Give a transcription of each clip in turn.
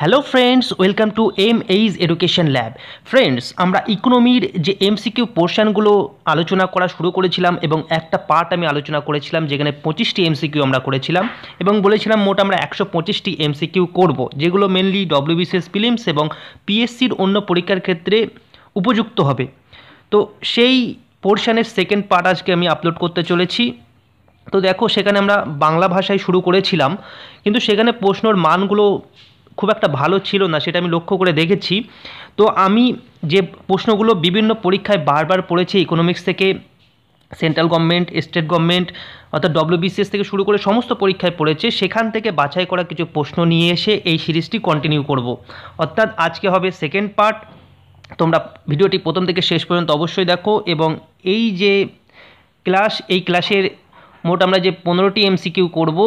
hello friends welcome to M H education lab friends আমরা ইকোনমির যে এমসিকিউ পোর্শানগুলো আলোচনা করা শুরু করেছিলাম এবং একটা পার্ট আমি আলোচনা করেছিলাম যেখানে পঁচিশটি এমসিকিউ আমরা করেছিলাম এবং বলেছিলাম মোট আমরা একশো পঁচিশটি এমসিকিউ করব যেগুলো মেনলি ডব্লিউবিসিএস ফিলিমস এবং পিএসসির অন্য পরীক্ষার ক্ষেত্রে উপযুক্ত হবে তো সেই পোর্শানের সেকেন্ড পার্ট আজকে আমি আপলোড করতে চলেছি তো দেখো সেখানে আমরা বাংলা ভাষায় শুরু করেছিলাম কিন্তু সেখানে প্রশ্নর মানগুলো খুব একটা ভালো ছিল না সেটা আমি লক্ষ্য করে দেখেছি তো আমি যে প্রশ্নগুলো বিভিন্ন পরীক্ষায় বারবার পড়েছি ইকোনমিক্স থেকে সেন্ট্রাল গভর্নমেন্ট স্টেট গভর্নমেন্ট অর্থাৎ ডব্লিউবিসিএস থেকে শুরু করে সমস্ত পরীক্ষায় পড়েছে সেখান থেকে বাছাই করা কিছু প্রশ্ন নিয়ে এসে এই সিরিজটি কন্টিনিউ করব অর্থাৎ আজকে হবে সেকেন্ড পার্ট তোমরা ভিডিওটি প্রথম থেকে শেষ পর্যন্ত অবশ্যই দেখো এবং এই যে ক্লাস এই ক্লাসের মোট আমরা যে পনেরোটি এমসিকিউ করব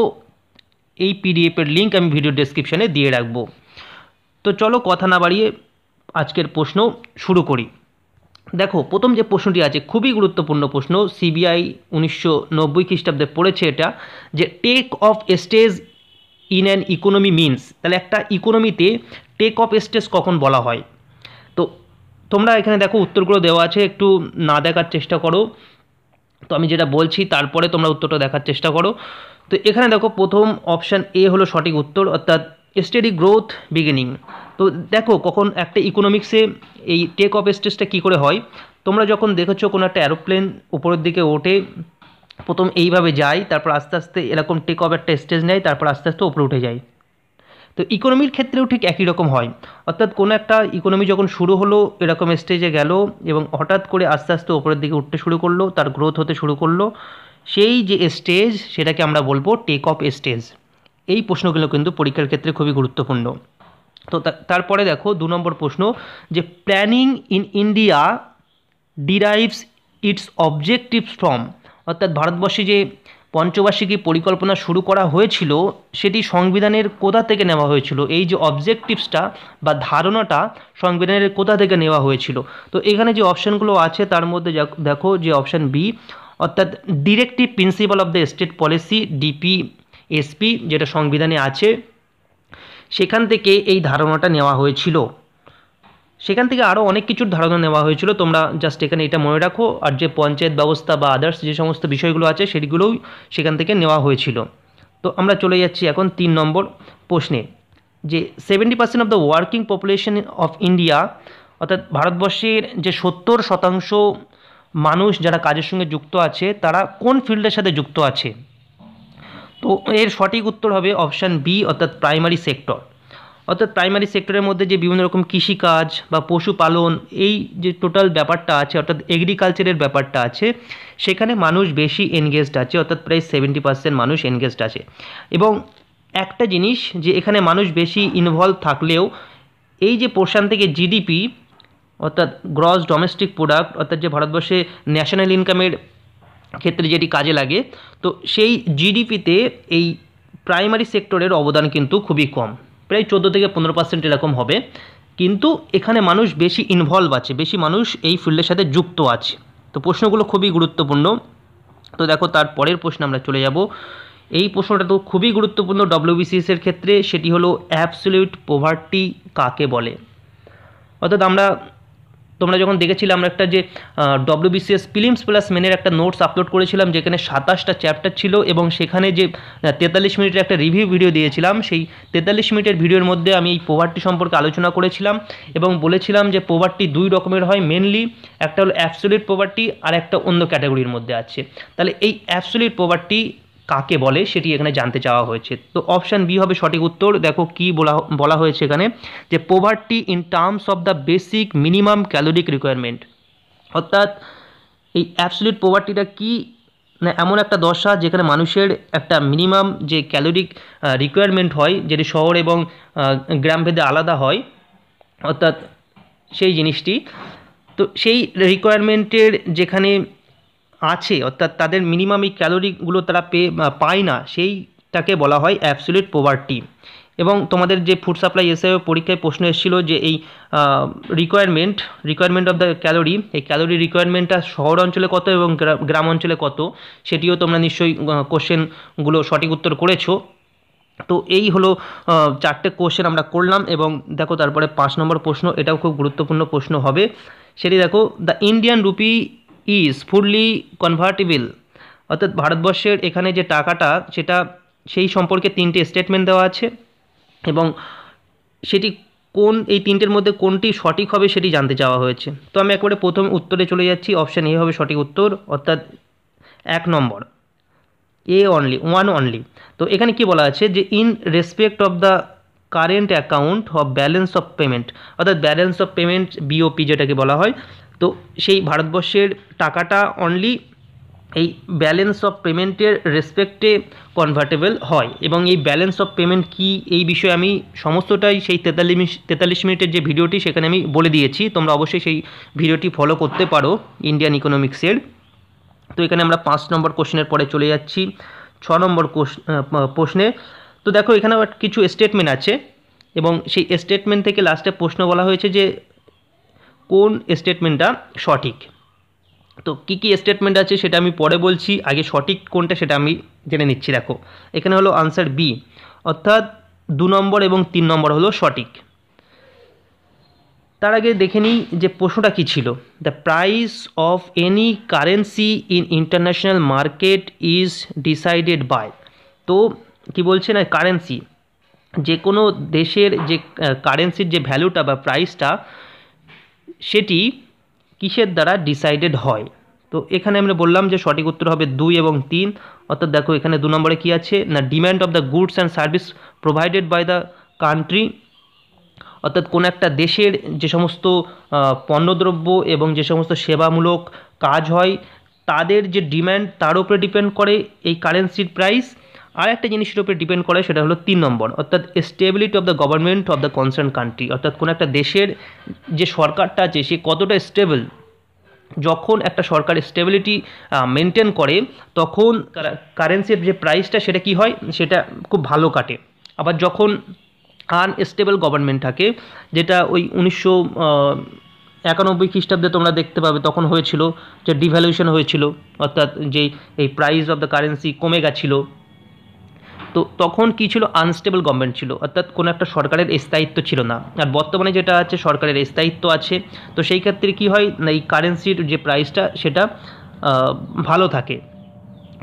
এই পিডিএফের লিঙ্ক আমি ভিডিও ডেসক্রিপশানে দিয়ে রাখব তো চলো কথা না বাড়িয়ে আজকের প্রশ্ন শুরু করি দেখো প্রথম যে প্রশ্নটি আছে খুবই গুরুত্বপূর্ণ প্রশ্ন সিবিআই উনিশশো নব্বই খ্রিস্টাব্দে পড়েছে এটা যে take off stage in an economy means তাহলে একটা ইকোনমিতে টেক অফ স্টেজ কখন বলা হয় তো তোমরা এখানে দেখো উত্তরগুলো দেওয়া আছে একটু না দেখার চেষ্টা করো তো আমি যেটা বলছি তারপরে তোমরা উত্তরটা দেখার চেষ্টা করো তো এখানে দেখো প্রথম অপশান এ হলো সঠিক উত্তর অর্থাৎ স্টেডি গ্রোথ বিগিনিং তো দেখো কখন একটা ইকোনমিক্সে এই টেক অফ স্টেজটা কী করে হয় তোমরা যখন দেখেছো কোনো একটা অ্যারোপ্লেন উপরের দিকে ওঠে প্রথম এইভাবে যায় তারপর আস্তে আস্তে এরকম টেক অফ একটা স্টেজ নেয় তারপর আস্তে আস্তে ওপরে উঠে যায় তো ইকোনমির ক্ষেত্রেও ঠিক একই রকম হয় অর্থাৎ কোনো একটা ইকোনমি যখন শুরু হলো এরকম স্টেজে গেল এবং হঠাৎ করে আস্তে আস্তে ওপরের দিকে উঠতে শুরু করলো তার গ্রোথ হতে শুরু করলো সেই যে স্টেজ সেটাকে আমরা বলবো টেক অফ স্টেজ এই প্রশ্নগুলো কিন্তু পরীক্ষার ক্ষেত্রে খুবই গুরুত্বপূর্ণ তো তারপরে দেখো দু নম্বর প্রশ্ন যে planning in India derives its objectives from অর্থাৎ ভারতবর্ষে যে পঞ্চবার্ষিকী পরিকল্পনা শুরু করা হয়েছিল সেটি সংবিধানের কোথা থেকে নেওয়া হয়েছিল এই যে অবজেক্টিভসটা বা ধারণাটা সংবিধানের কোথা থেকে নেওয়া হয়েছিল তো এখানে যে অপশানগুলো আছে তার মধ্যে দেখো যে অপশান বি অর্থাৎ directive principle of the state policy DP SP যেটা সংবিধানে আছে সেখান থেকে এই ধারণাটা নেওয়া হয়েছিল সেখান থেকে আরও অনেক কিছুর ধারণা নেওয়া হয়েছিল তোমরা জাস্ট এখানে এটা মনে রাখো আর যে পঞ্চায়েত ব্যবস্থা বা আদার্স যে সমস্ত বিষয়গুলো আছে সেগুলোই সেখান থেকে নেওয়া হয়েছিল তো আমরা চলে যাচ্ছি এখন তিন নম্বর প্রশ্নে যে seventy percent of the working population of India অর্থাৎ ভারতবর্ষের যে সত্তর শতাংশ মানুষ যারা কাজের সঙ্গে যুক্ত আছে তারা কোন ফিল্ডের সাথে যুক্ত আছে তো এর সঠিক উত্তর হবে অপশান বি অর্থাৎ প্রাইমারি সেক্টর অর্থাৎ প্রাইমারি সেক্টরের মধ্যে যে বিভিন্ন রকম কৃষিকাজ বা পশুপালন এই যে টোটাল ব্যাপারটা আছে অর্থাৎ এগ্রিকালচারের ব্যাপারটা আছে সেখানে মানুষ বেশি এনগেজড আছে অর্থাৎ প্রায় সেভেন্টি পার্সেন্ট মানুষ এনগেজড আছে এবং একটা জিনিস যে এখানে মানুষ বেশি ইনভলভ থাকলেও এই যে পোর্শান থেকে জিডিপি অর্থাৎ গ্রস ডোমেস্টিক প্রোডাক্ট অর্থাৎ যে ভারতবর্ষে ন্যাশনাল ইনকামের ক্ষেত্রে যেটি কাজে লাগে তো সেই জিডিপিতে এই প্রাইমারি সেক্টরের অবদান কিন্তু খুবই কম প্রায় চোদ্দো থেকে পনেরো পার্সেন্ট এরকম হবে কিন্তু এখানে মানুষ বেশি ইনভলভ আছে বেশি মানুষ এই ফিল্ডের সাথে যুক্ত আছে তো প্রশ্নগুলো খুবই গুরুত্বপূর্ণ তো দেখো তার পরের প্রশ্ন আমরা চলে যাব এই প্রশ্নটা তো খুবই গুরুত্বপূর্ণ ডব্লিউবিসিএস ক্ষেত্রে সেটি হলো অ্যাবসলিউট পোভার্টি কাকে বলে অর্থাৎ আমরা তোমরা যখন দেখেছিলে আমরা একটা যে ডব্লিউবিসিএস ফিলিমস প্লাস মেনের একটা নোটস আপলোড করেছিলাম যেখানে সাতাশটা চ্যাপ্টার ছিল এবং সেখানে যে তেতাল্লিশ মিনিটের একটা রিভিউ ভিডিও দিয়েছিলাম সেই তেতাল্লিশ মিনিটের ভিডিওর মধ্যে আমি এই পোভারটি সম্পর্কে আলোচনা করেছিলাম এবং বলেছিলাম যে পোভারটি দুই রকমের হয় মেনলি একটা হলো অ্যাবসোলিউট পোভারটি আর একটা অন্য ক্যাটাগরির মধ্যে আছে তাহলে এই অ্যাবসোলিউট পোভারটি কাকে বলে সেটি এখানে জানতে চাওয়া হয়েছে তো অপশান বি হবে সঠিক উত্তর দেখো কি বলা বলা হয়েছে এখানে যে poverty in terms of the basic minimum caloric requirement অর্থাৎ এই অ্যাবসলিউট পোভার্টিটা কি না এমন একটা দশা যেখানে মানুষের একটা মিনিমাম যে ক্যালোরিক রিকোয়ারমেন্ট হয় যেটি শহর এবং গ্রামভেদে আলাদা হয় অর্থাৎ সেই জিনিসটি তো সেই রিকোয়ারমেন্টের যেখানে আছে অর্থাৎ তাদের মিনিমাম এই ক্যালোরিগুলো তারা পে পায় না সেইটাকে বলা হয় অ্যাবসুলেট পোভার্টি এবং তোমাদের যে ফুড সাপ্লাই এসে পরীক্ষায় প্রশ্ন এসেছিল যে এই requirement requirement of the calorie এই ক্যালোরি রিকোয়ারমেন্টটা শহর অঞ্চলে কত এবং গ্রাম অঞ্চলে কত সেটিও তোমরা নিশ্চয়ই কোশ্চেনগুলো সঠিক উত্তর করেছো তো এই হলো চারটে কোশ্চেন আমরা করলাম এবং দেখো তারপরে পাঁচ নম্বর প্রশ্ন এটাও খুব গুরুত্বপূর্ণ প্রশ্ন হবে সেটি দেখো the Indian rupee is fully convertible অর্থাৎ ভারতবর্ষের এখানে যে টাকাটা সেটা সেই সম্পর্কে তিনটে স্টেটমেন্ট দেওয়া আছে এবং সেটি কোন এই তিনটের মধ্যে কোনটি সঠিক হবে সেটি জানতে চাওয়া হয়েছে তো আমি একবারে প্রথম উত্তরে চলে যাচ্ছি অপশান এ হবে সঠিক উত্তর অর্থাৎ এক নম্বর এ অনলি ওয়ান অনলি তো এখানে কি বলা আছে যে in respect of the current account of balance of payment অর্থাৎ ব্যালেন্স অফ পেমেন্ট বিওপি যেটাকে বলা হয় তো সেই ভারতবর্ষের টাকাটা অনলি এই ব্যালেন্স অফ পেমেন্টের রেসপেক্টে কনভার্টেবল হয় এবং এই ব্যালেন্স অফ পেমেন্ট কি এই বিষয়ে আমি সমস্তটাই সেই তেতাল্লিশ তেতাল্লিশ মিনিটের যে ভিডিওটি সেখানে আমি বলে দিয়েছি তোমরা অবশ্যই সেই ভিডিওটি ফলো করতে পারো ইন্ডিয়ান ইকোনমিক্সের তো এখানে আমরা পাঁচ নম্বর কোশ্চেনের পরে চলে যাচ্ছি ছ নম্বর প্রশ্নে তো দেখো এখানে কিছু স্টেটমেন্ট আছে এবং সেই স্টেটমেন্ট থেকে লাস্টে প্রশ্ন বলা হয়েছে যে কোন স্টেটমেন্টটা সঠিক তো কী কী স্টেটমেন্ট আছে সেটা আমি পরে বলছি আগে সঠিক কোনটা সেটা আমি জেনে নিচ্ছি দেখো এখানে হলো আনসার বি অর্থাৎ দু নম্বর এবং তিন নম্বর হলো সঠিক তার আগে দেখে নিই যে প্রশ্নটা কী ছিল the price of any currency in international market is decided by তো কি বলছে না কারেন্সি যে কোনো দেশের যে কারেন্সির যে ভ্যালুটা বা প্রাইসটা সেটি কিসের দ্বারা ডিসাইডেড হয় তো এখানে আমরা বললাম যে সঠিক উত্তর হবে দুই এবং তিন অর্থাৎ দেখো এখানে দু নম্বরে কী আছে না demand of the goods and service provided by the country অর্থাৎ কোন একটা দেশের যে সমস্ত পণ্যদ্রব্য এবং যে সমস্ত সেবামূলক কাজ হয় তাদের যে ডিম্যান্ড তার উপরে ডিপেন্ড করে এই কারেন্সির প্রাইস আর একটা জিনিসের উপরে ডিপেন্ড করে সেটা হলো তিন নম্বর অর্থাৎ stability of the government of the concern country অর্থাৎ কোনো একটা দেশের যে সরকারটা আছে সে কতটা স্টেবল যখন একটা সরকার স্টেবিলিটি মেনটেন করে তখন কারেন্সির যে প্রাইসটা সেটা কি হয় সেটা খুব ভালো কাটে আবার যখন আনস্টেবল গভর্নমেন্ট থাকে যেটা ওই উনিশশো একানব্বই খ্রিস্টাব্দে তোমরা দেখতে পাবে তখন হয়েছিল যে ডিভ্যালুয়েশন হয়েছিল অর্থাৎ যে এই প্রাইস অফ দ্য কারেন্সি কমে গেছিলো তো তখন কি ছিল আনস্টেবল গভর্নমেন্ট ছিল অর্থাৎ কোনো একটা সরকারের স্থায়িত্ব ছিল না আর বর্তমানে যেটা আছে সরকারের স্থায়িত্ব আছে তো সেই ক্ষেত্রে কি হয় এই কারেন্সির যে প্রাইসটা সেটা ভালো থাকে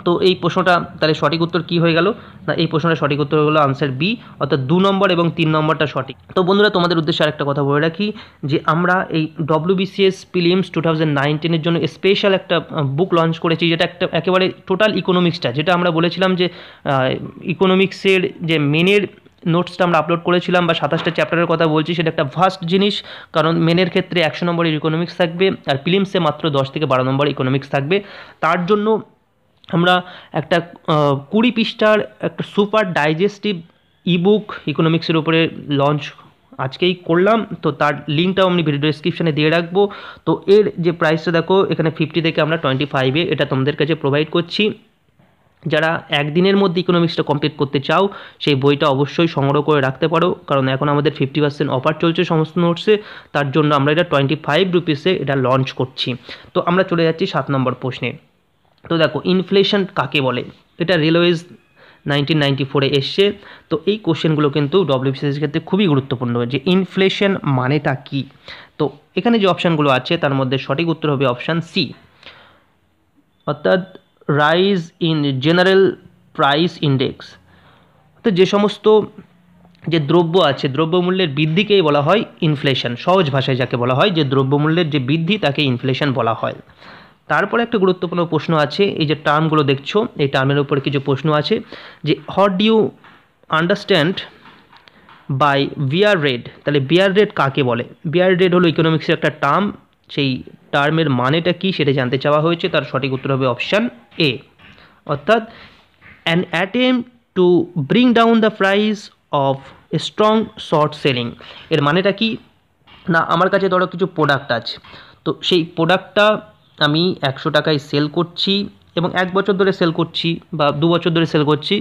তো এই প্রশ্নটা তাহলে সঠিক উত্তর কী হয়ে গেল না এই প্রশ্নটা সঠিক উত্তর হলো আনসার বি অর্থাৎ দু নম্বর এবং তিন নম্বরটা সঠিক তো বন্ধুরা তোমাদের উদ্দেশ্যে আরেকটা কথা বলে রাখি যে আমরা এই বিসিএস পিলিমস টু থাউজেন্ড নাইনটিনের জন্য স্পেশাল একটা বুক লঞ্চ করেছি যেটা একটা একেবারে টোটাল ইকোনমিক্সটা যেটা আমরা বলেছিলাম যে ইকোনমিক্সের যে মেনের নোটসটা আমরা আপলোড করেছিলাম বা সাতাশটা চ্যাপ্টারের কথা বলছি সেটা একটা ভাস্ট জিনিস কারণ মেনের ক্ষেত্রে একশো নম্বরের ইকোনমিক্স থাকবে আর ফিলিমসে মাত্র দশ থেকে বারো নম্বর ইকোনমিক্স থাকবে তার জন্য আমরা একটা কুড়ি পৃষ্ঠার একটা সুপার ডাইজেস্টিভ ইবুক ইকোনমিক্সের উপরে লঞ্চ আজকেই করলাম তো তার লিঙ্কটাও আমি ভিডিও ডিসক্রিপশানে দিয়ে রাখবো তো এর যে প্রাইসটা দেখো এখানে ফিফটি থেকে আমরা টোয়েন্টি ফাইভে এটা তোমাদের কাছে প্রোভাইড করছি যারা একদিনের মধ্যে ইকোনমিক্সটা কমপ্লিট করতে চাও সেই বইটা অবশ্যই সংগ্রহ করে রাখতে পারো কারণ এখন আমাদের ফিফটি পার্সেন্ট অফার চলছে সমস্ত নোটসে তার জন্য আমরা এটা টোয়েন্টি ফাইভ রুপিসে এটা লঞ্চ করছি তো আমরা চলে যাচ্ছি সাত নম্বর প্রশ্নে তো দেখো ইনফ্লেশন কাকে বলে এটা রেলওয়েজ নাইনটিন নাইনটি ফোরে এসছে তো এই কোশ্চেনগুলো কিন্তু ডব্লিউবিসিএসের ক্ষেত্রে খুবই গুরুত্বপূর্ণ যে ইনফ্লেশন মানেটা কি তো এখানে যে অপশানগুলো আছে তার মধ্যে সঠিক উত্তর হবে অপশান সি অর্থাৎ rise in general price index তো যে সমস্ত যে দ্রব্য আছে দ্রব্যমূল্যের বৃদ্ধিকেই বলা হয় ইনফ্লেশন সহজ ভাষায় যাকে বলা হয় যে দ্রব্যমূল্যের যে বৃদ্ধি তাকে ইনফ্লেশন বলা হয় তারপরে একটা গুরুত্বপূর্ণ প্রশ্ন আছে এই যে টার্মগুলো দেখছো এই টার্মের উপর কিছু প্রশ্ন আছে যে what do understand by bear raid তাহলে বিয়ার রেড কাকে বলে বিয়ার রেড হলো ইকোনমিক্সের একটা টার্ম সেই টার্মের মানেটা কি সেটা জানতে চাওয়া হয়েছে তার সঠিক উত্তর হবে অপশান এ অর্থাৎ an attempt to bring down the price of strong short selling এর মানেটা কি না আমার কাছে ধরো কিছু প্রোডাক্ট আছে তো সেই প্রোডাক্টটা আমি একশো টাকায় সেল করছি এবং এক বছর ধরে সেল করছি বা দু বছর ধরে সেল করছি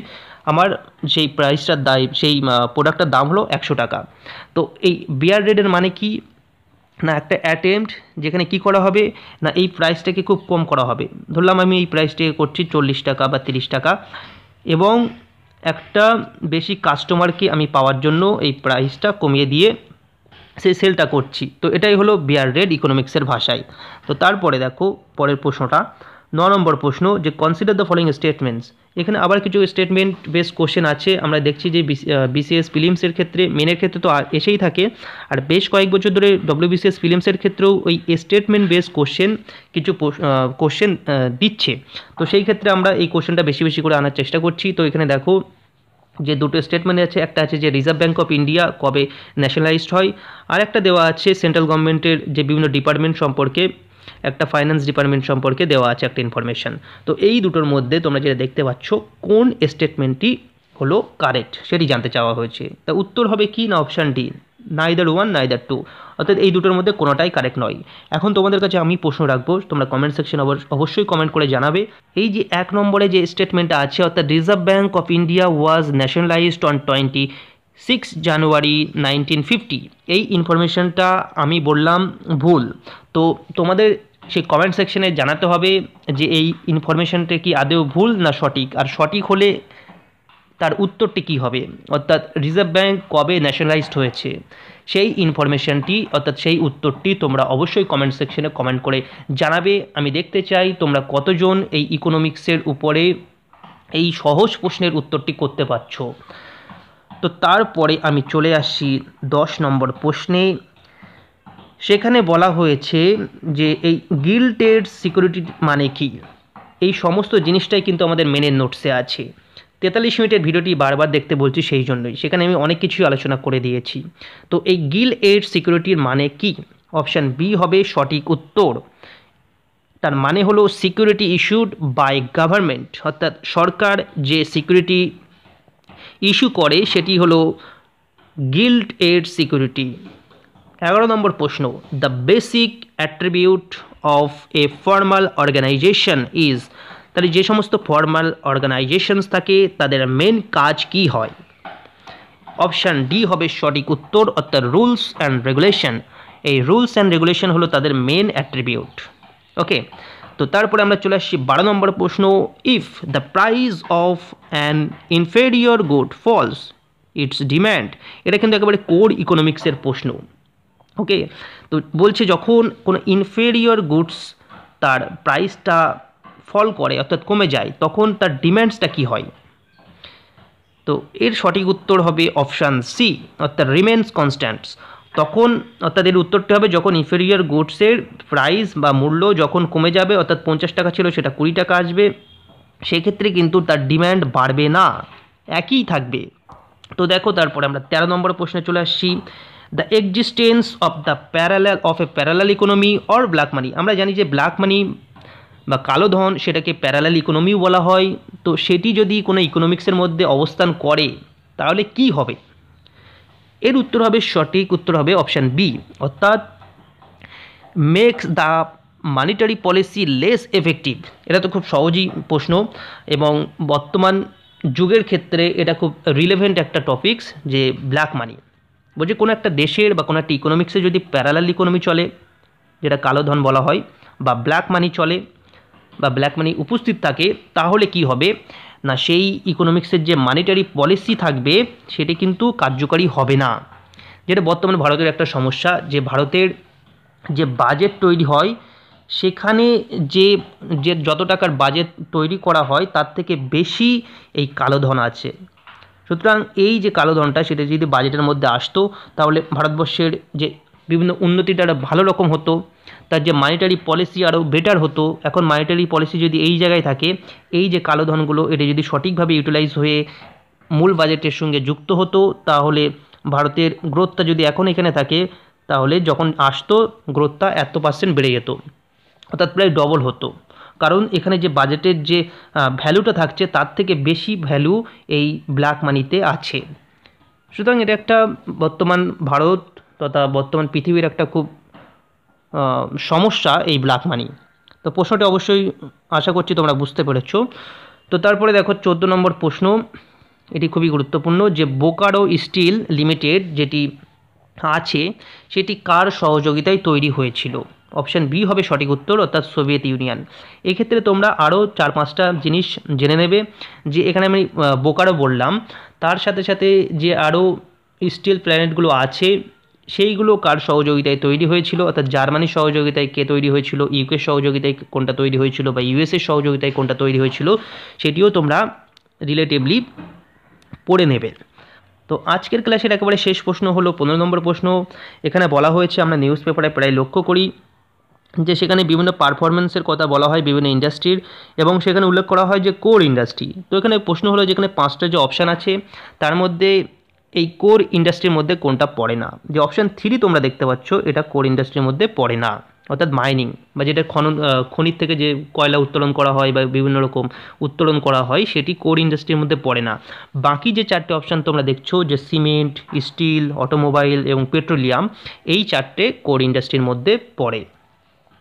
আমার সেই প্রাইসটার দায় সেই প্রোডাক্টটার দাম হলো একশো টাকা তো এই বিয়ার রেডের মানে কি না একটা অ্যাটেম্পট যেখানে কি করা হবে না এই প্রাইসটাকে খুব কম করা হবে ধরলাম আমি এই প্রাইসটাকে করছি চল্লিশ টাকা বা তিরিশ টাকা এবং একটা বেশি কাস্টমারকে আমি পাওয়ার জন্য এই প্রাইসটা কমিয়ে দিয়ে সেই সেলটা করছি তো এটাই হলো বিয়ার রেড ইকোনমিক্সের ভাষায় তো তারপরে দেখো পরের প্রশ্নটা ন নম্বর প্রশ্ন যে কনসিডার দ্য ফলোয়িং স্টেটমেন্টস এখানে আবার কিছু স্টেটমেন্ট বেস কোশ্চেন আছে আমরা দেখছি যে বিসিএস ফিলিমসের ক্ষেত্রে মেনের ক্ষেত্রে তো এসেই থাকে আর বেশ কয়েক বছর ধরে ডব্লিউ ডব্লিউবিসিএস ফিলিমসের ক্ষেত্রেও ওই স্টেটমেন্ট বেস কোশ্চেন কিছু কোশ্চেন দিচ্ছে তো সেই ক্ষেত্রে আমরা এই কোশ্চেনটা বেশি বেশি করে আনার চেষ্টা করছি তো এখানে দেখো যে দুটো স্টেটমেন্ট আছে একটা আছে যে রিজার্ভ ব্যাঙ্ক অফ ইন্ডিয়া কবে ন্যাশনালাইজড হয় আর একটা দেওয়া আছে সেন্ট্রাল গভর্নমেন্টের যে বিভিন্ন ডিপার্টমেন্ট সম্পর্কে একটা ফাইন্যান্স ডিপার্টমেন্ট সম্পর্কে দেওয়া আছে একটা ইনফরমেশান তো এই দুটোর মধ্যে তোমরা যেটা দেখতে পাচ্ছ কোন স্টেটমেন্টটি হলো কারেক্ট সেটি জানতে চাওয়া হয়েছে তা উত্তর হবে কি না option d neither one neither two অর্থাৎ এই দুটোর মধ্যে কোনোটাই কারেক্ট নয় এখন তোমাদের কাছে আমি প্রশ্ন রাখবো তোমরা কমেন্ট সেকশন অবশ্যই কমেন্ট করে জানাবে এই যে এক নম্বরে যে স্টেটমেন্টটা আছে অর্থাৎ Reserve Bank of India was nationalised on twenty six January nineteen fifty এই ইনফরমেশনটা আমি বললাম ভুল তো তোমাদের সেই কমেন্ট সেকশনে জানাতে হবে যে এই ইনফরমেশনটা কি আদৌ ভুল না সঠিক আর সঠিক হলে তার উত্তরটি কি হবে অর্থাৎ রিজার্ভ ব্যাঙ্ক কবে ন্যাশনালাইজড হয়েছে সেই ইনফরমেশানটি অর্থাৎ সেই উত্তরটি তোমরা অবশ্যই কমেন্ট সেকশনে কমেন্ট করে জানাবে আমি দেখতে চাই তোমরা কতজন এই ইকোনমিক্সের উপরে এই সহজ প্রশ্নের উত্তরটি করতে পারছ তো তারপরে আমি চলে আসি দশ নম্বর প্রশ্নে সেখানে বলা হয়েছে যে এই গিল্টেড সিকিউরিটি মানে কি এই সমস্ত জিনিসটাই কিন্তু আমাদের মেনের নোটসে আছে তেতাল্লিশ মিনিটের ভিডিওটি বারবার দেখতে বলছি সেই জন্যই সেখানে আমি অনেক কিছুই আলোচনা করে দিয়েছি তো এই গিল এইড সিকিউরিটির মানে কি অপশান বি হবে সঠিক উত্তর তার মানে হলো সিকিউরিটি ইস্যুড বাই গভর্নমেন্ট অর্থাৎ সরকার যে সিকিউরিটি ইস্যু করে সেটি হলো গিল্ড এর সিকিউরিটি এগারো নম্বর প্রশ্ন the basic attribute of a formal organisation is তাহলে যে সমস্ত ফর্মাল অর্গানাইজেশনস থাকে তাদের মেন কাজ কি হয় অপশান ডি হবে সঠিক উত্তর অর্থাৎ রুলস অ্যান্ড রেগুলেশন এই রুলস অ্যান্ড রেগুলেশন হলো তাদের মেন অ্যাট্রিবিউট ওকে তো তারপরে আমরা চলে আসছি বারো নম্বর প্রশ্ন if the price of an inferior good falls its demand এটা কিন্তু একেবারে কোর ইকোনমিক্সের প্রশ্ন ওকে তো বলছে যখন কোনো ইনফেরিয়র গুডস তার প্রাইসটা ফল করে অর্থাৎ কমে যায় তখন তার ডিম্যান্ডসটা কি হয় তো এর সঠিক উত্তর হবে অপশান সি অর্থাৎ রিমেন্স কনস্ট্যান্টস তখন অর্থাৎ এর উত্তরটি হবে যখন ইনফেরিয়ার গুডসের প্রাইস বা মূল্য যখন কমে যাবে অর্থাৎ পঞ্চাশ টাকা ছিল সেটা কুড়ি টাকা আসবে সেক্ষেত্রে কিন্তু তার ডিম্যান্ড বাড়বে না একই থাকবে তো দেখো তারপরে আমরা তেরো নম্বর প্রশ্নে চলে আসছি the existence of the parallel of a parallel economy or black money আমরা জানি যে ব্ল্যাক মানি বা কালো ধন সেটাকে প্যারালাল ইকোনমিও বলা হয় তো সেটি যদি কোনো ইকোনমিক্সের মধ্যে অবস্থান করে তাহলে কি হবে এর উত্তর হবে সঠিক উত্তর হবে অপশান বি অর্থাৎ makes the monetary policy less effective এটা তো খুব সহজই প্রশ্ন এবং বর্তমান যুগের ক্ষেত্রে এটা খুব রিলেভেন্ট একটা টপিকস যে ব্ল্যাক মানি বলছে কোনো একটা দেশের বা কোনো একটা ইকোনমিক্সে যদি প্যারালাল ইকোনমি চলে যেটা কালো ধন বলা হয় বা ব্ল্যাক মানি চলে বা ব্ল্যাক মানি উপস্থিত থাকে তাহলে কি হবে না সেই ইকোনমিক্সের যে মানিটারি পলিসি থাকবে সেটি কিন্তু কার্যকারী হবে না যেটা বর্তমানে ভারতের একটা সমস্যা যে ভারতের যে বাজেট তৈরি হয় সেখানে যে যে যত টাকার বাজেট তৈরি করা হয় তার থেকে বেশি এই কালো ধন আছে সুতরাং এই যে কালো ধনটা সেটা যদি বাজেটের মধ্যে আসতো তাহলে ভারতবর্ষের যে বিভিন্ন উন্নতিটা ভালো রকম হতো তার যে মানিটারি পলিসি আরও বেটার হতো এখন মানিটারি পলিসি যদি এই জায়গায় থাকে এই যে কালো ধনগুলো এটা যদি সঠিকভাবে ইউটিলাইজ হয়ে মূল বাজেটের সঙ্গে যুক্ত হতো তাহলে ভারতের গ্রোথটা যদি এখন এখানে থাকে তাহলে যখন আসতো গ্রোথটা এত পার্সেন্ট বেড়ে যেত অর্থাৎ প্রায় ডবল হতো কারণ এখানে যে বাজেটের যে ভ্যালুটা থাকছে তার থেকে বেশি ভ্যালু এই ব্ল্যাক মানিতে আছে সুতরাং এটা একটা বর্তমান ভারত তথা বর্তমান পৃথিবীর একটা খুব সমস্যা এই ব্ল্যাক মানি তো প্রশ্নটি অবশ্যই আশা করছি তোমরা বুঝতে পেরেছ তো তারপরে দেখো চোদ্দো নম্বর প্রশ্ন এটি খুবই গুরুত্বপূর্ণ যে বোকারো স্টিল লিমিটেড যেটি আছে সেটি কার সহযোগিতায় তৈরি হয়েছিল অপশান বি হবে সঠিক উত্তর অর্থাৎ সোভিয়েত ইউনিয়ন এক্ষেত্রে তোমরা আরও চার পাঁচটা জিনিস জেনে নেবে যে এখানে আমি বোকারো বললাম তার সাথে সাথে যে আরও স্টিল প্ল্যানেটগুলো আছে সেইগুলো কার সহযোগিতায় তৈরি হয়েছিল অর্থাৎ জার্মানির সহযোগিতায় কে তৈরি হয়েছিল ইউকের সহযোগিতায় কোনটা তৈরি হয়েছিল বা ইউএসের সহযোগিতায় কোনটা তৈরি হয়েছিল সেটিও তোমরা রিলেটিভলি পড়ে নেবে তো আজকের ক্লাসের একেবারে শেষ প্রশ্ন হলো পনেরো নম্বর প্রশ্ন এখানে বলা হয়েছে আমরা নিউজ পেপারে প্রায় লক্ষ্য করি যে সেখানে বিভিন্ন পারফরমেন্সের কথা বলা হয় বিভিন্ন ইন্ডাস্ট্রির এবং সেখানে উল্লেখ করা হয় যে কোর ইন্ডাস্ট্রি তো এখানে প্রশ্ন হলো যেখানে পাঁচটা যে অপশান আছে তার মধ্যে এই কোর ইন্ডাস্ট্রির মধ্যে কোনটা পড়ে না যে অপশান থ্রি তোমরা দেখতে পাচ্ছ এটা কোর ইন্ডাস্ট্রির মধ্যে পড়ে না অর্থাৎ মাইনিং বা যেটা খনন খনির থেকে যে কয়লা উত্তোলন করা হয় বা বিভিন্ন রকম উত্তোলন করা হয় সেটি কোর ইন্ডাস্ট্রির মধ্যে পড়ে না বাকি যে চারটে অপশান তোমরা দেখছো যে সিমেন্ট স্টিল অটোমোবাইল এবং পেট্রোলিয়াম এই চারটে কোর ইন্ডাস্ট্রির মধ্যে পড়ে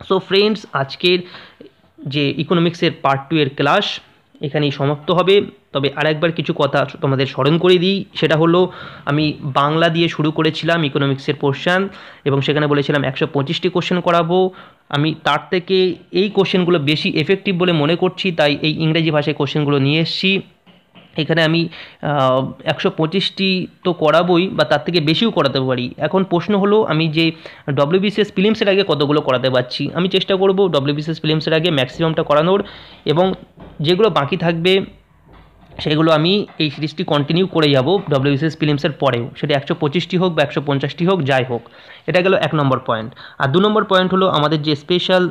সো ফ্রেন্ডস আজকের যে ইকোনমিক্সের পার্ট টু এর ক্লাস এখানেই সমাপ্ত হবে তবে আরেকবার কিছু কথা তোমাদের স্মরণ করে দিই সেটা হলো আমি বাংলা দিয়ে শুরু করেছিলাম ইকোনমিক্সের পোর্শান এবং সেখানে বলেছিলাম একশো পঁচিশটি কোশ্চেন করাবো আমি তার থেকে এই কোশ্চেনগুলো বেশি এফেক্টিভ বলে মনে করছি তাই এই ইংরেজি ভাষায় কোশ্চেনগুলো নিয়ে এসছি এখানে আমি একশো পঁচিশটি তো করাবই বা তার থেকে বেশিও করাতে পারি এখন প্রশ্ন হলো আমি যে ডব্লিউবিসিএস ফিলিমসের আগে কতগুলো করাতে পারছি আমি চেষ্টা করব ডব্লিউবিসিএস ফিলিমসের আগে ম্যাক্সিমামটা করানোর এবং যেগুলো বাকি থাকবে সেগুলো আমি এই সিরিজটি কন্টিনিউ করে যাব ডব্লিউবিসিএস ফিলিমসের পরেও সেটা একশো পঁচিশটি হোক বা একশো পঞ্চাশটি হোক যাই হোক এটা গেল এক নম্বর পয়েন্ট আর দু নম্বর পয়েন্ট হলো আমাদের যে স্পেশাল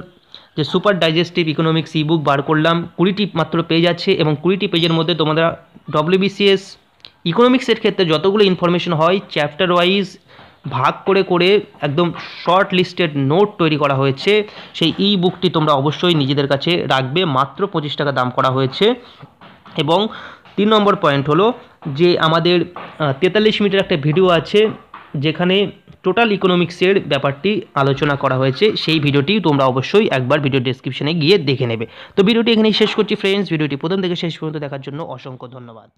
যে super digestive economics e book বার করলাম কুড়িটি মাত্র পেজ আছে এবং কুড়িটি পেজের মধ্যে তোমরা ডব্লিউবিসিএস ইকোনমিক্সের ক্ষেত্রে যতগুলো ইনফরমেশন হয় চ্যাপ্টার ওয়াইজ ভাগ করে করে একদম শর্ট লিস্টেড নোট তৈরি করা হয়েছে সেই ই বুকটি তোমরা অবশ্যই নিজেদের কাছে রাখবে মাত্র পঁচিশ টাকা দাম করা হয়েছে এবং তিন নম্বর পয়েন্ট হলো যে আমাদের তেতাল্লিশ মিনিটের একটা ভিডিও আছে যেখানে টোটাল ইকোনমিক্সের ব্যাপারটি আলোচনা করা হয়েছে সেই ভিডিওটি তোমরা অবশ্যই একবার ভিডিও ডেসক্রিপশনে গিয়ে দেখে নেবে তো ভিডিওটি এখানেই শেষ করছি ফ্রেন্ডস ভিডিওটি প্রথম থেকে শেষ পর্যন্ত দেখার জন্য অসংখ্য ধন্যবাদ